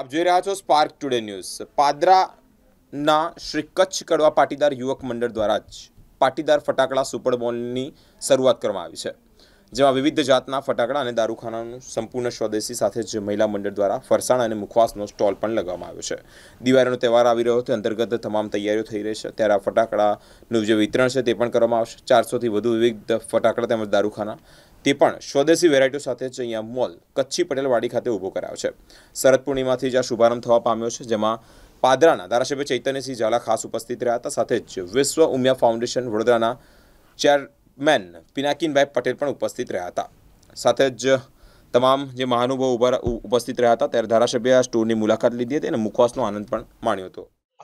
આપ જોઈ રહ્યા છો સ્પાર્ક ટુડે ન્યૂઝ પાદરાના શ્રી કચ્છ કડવા પાટીદાર યુવક મંડળ દ્વારા જ પાટીદાર ફટાકડા સુપર બોલની શરૂઆત કરવામાં આવી છે જેમાં વિવિધ જાતના ફટાકડા અને દારૂખાનાનું સંપૂર્ણ સ્વદેશી સાથે જ મહિલા મંડળ દ્વારા ફરસાણ અને મુખવાસનો સ્ટોલ પણ લગાવવામાં આવ્યો છે દિવાળીનો તહેવાર આવી રહ્યો છે અંતર્ગત તમામ તૈયારીઓ થઈ રહી છે ત્યારે આ ફટાકડાનું જે વિતરણ છે તે પણ કરવામાં આવશે ચારસોથી વધુ વિવિધ ફટાકડા તેમજ દારૂખાના તે પણ સ્વદેશી વેરાયટીઓ સાથે જ અહીંયા મોલ કચ્છી પટેલવાડી ખાતે ઊભો કરાયો છે શરદ પૂર્ણિમાથી જ આ શુભારંભ થવા પામ્યો છે જેમાં પાદરાના ધારાસભ્ય ચૈતન્યસિંહ ઝાલા ખાસ ઉપસ્થિત રહ્યા હતા સાથે જ વિશ્વ ઉમિયા ફાઉન્ડેશન વડોદરાના ચેરમેન પિનાકીનભાઈ પટેલ પણ ઉપસ્થિત રહ્યા હતા સાથે જ તમામ જે મહાનુભાવો ઉભા ઉપસ્થિત રહ્યા હતા ત્યારે ધારાસભ્ય આ સ્ટોરની મુલાકાત લીધી હતી અને મુખવાસનો આનંદ પણ માણ્યો હતો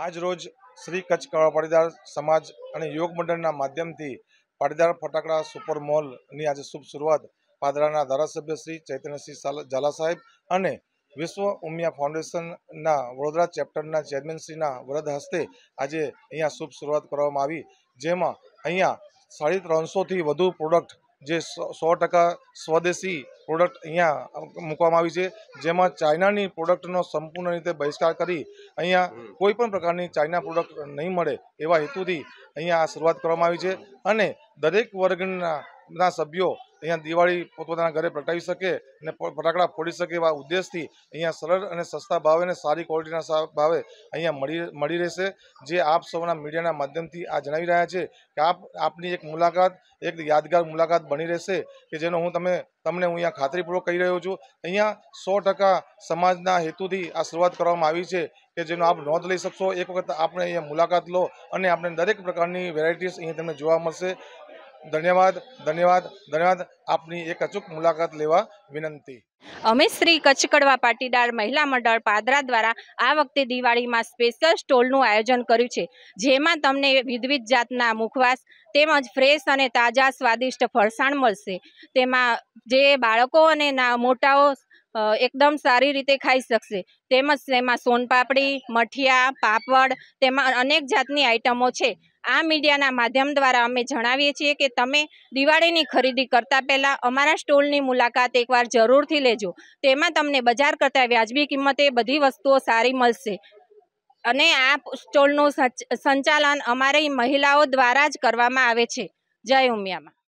આજ રોજ શ્રી કચ્છ કળા સમાજ અને યોગ મંડળના માધ્યમથી પાટીદાર ફટાકડા સુપર મોલની આજે શુભ શરૂઆત પાદરાના ધારાસભ્ય શ્રી ચૈતન્યસિંહ ઝાલા સાહેબ અને વિશ્વ ઉમિયા ફાઉન્ડેશનના વડોદરા ચેપ્ટરના ચેરમેનશ્રીના વરદ હસ્તે આજે અહીંયા શુભ શરૂઆત કરવામાં આવી જેમાં અહીંયા સાડી ત્રણસોથી વધુ પ્રોડક્ટ જે સો ટકા સ્વદેશી પ્રોડક્ટ અહીંયા મૂકવામાં આવી છે જેમાં ચાઇનાની પ્રોડક્ટનો સંપૂર્ણ રીતે બહિષ્કાર કરી અહીંયા કોઈપણ પ્રકારની ચાઇના પ્રોડક્ટ નહીં મળે એવા હેતુથી અહીંયા આ શરૂઆત કરવામાં આવી છે અને દરેક વર્ગના સભ્યો અહીંયા દિવાળી પોતપોતાના ઘરે પ્રગટાવી શકે અને ફટાકડા ફોડી શકે એવા ઉદ્દેશથી અહીંયા સરળ અને સસ્તા ભાવે અને સારી ક્વોલિટીના ભાવે અહીંયા મળી મળી રહેશે જે આપ સૌના મીડિયાના માધ્યમથી આ જણાવી રહ્યા છે કે આપ આપની એક મુલાકાત એક યાદગાર મુલાકાત બની રહેશે કે જેનો હું તમે તમને હું અહીંયા ખાતરીપૂર્વક કહી રહ્યો છું અહીંયા સો સમાજના હેતુથી આ શરૂઆત કરવામાં આવી છે કે જેનો આપ નોંધ લઈ શકશો એક વખત આપણે અહીંયા મુલાકાત લો અને આપણે દરેક પ્રકારની વેરાયટીઝ અહીંયા તમને જોવા મળશે ધન્યવાદ ધન્યવાદ ધન્યવાદ આપની એક અચૂક મુલાકાત લેવા વિનંતી અમે શ્રી કચ્છ કડવા પાટીદાર મહિલા મંડળ પાદરા દ્વારા આ વખતે દિવાળીમાં સ્પેશિયલ સ્ટોલનું આયોજન કર્યું છે જેમાં તમને વિધવિધ જાતના મુખવાસ તેમજ ફ્રેશ અને તાજા સ્વાદિષ્ટ ફરસાણ મળશે તેમાં જે બાળકો અને મોટાઓ એકદમ સારી રીતે ખાઈ શકશે તેમજ તેમાં સોનપાપડી મઠિયા પાપડ તેમાં અનેક જાતની આઈટમો છે આ મીડિયાના માધ્યમ દ્વારા અમે જણાવીએ છીએ કે તમે દિવાળીની ખરીદી કરતા પહેલાં અમારા સ્ટોલની મુલાકાત એકવાર જરૂરથી લેજો તેમાં તમને બજાર કરતાં વ્યાજબી કિંમતે બધી વસ્તુઓ સારી મળશે અને આ સ્ટોલનું સંચાલન અમારી મહિલાઓ દ્વારા જ કરવામાં આવે છે જય ઉમિયામાં